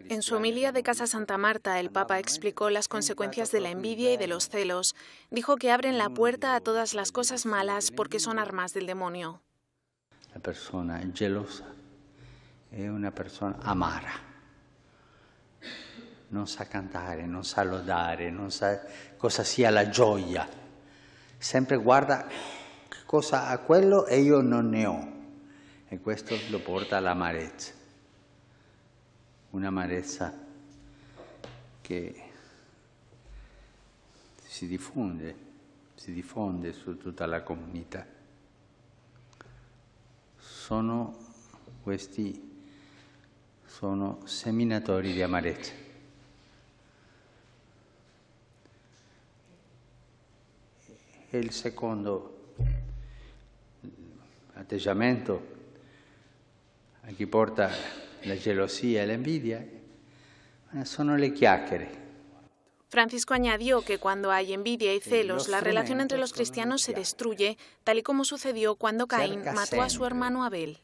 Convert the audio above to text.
En su homilía de Casa Santa Marta, el Papa explicó las consecuencias de la envidia y de los celos. Dijo que abren la puerta a todas las cosas malas porque son armas del demonio. La persona gelosa es una persona amara. No sabe cantar, no sabe lodar, no sabe cosa sia la joya. Siempre guarda cosa a quello e no non ne ho. E lo porta all'amarezza. un'amarezza che si diffonde, si diffonde su tutta la comunità. Sono questi sono seminatori di amarezza. E il secondo atteggiamento a chi porta la celosía y la envidia son Francisco añadió que cuando hay envidia y celos, la relación entre los cristianos se destruye, tal y como sucedió cuando Caín mató a su hermano Abel.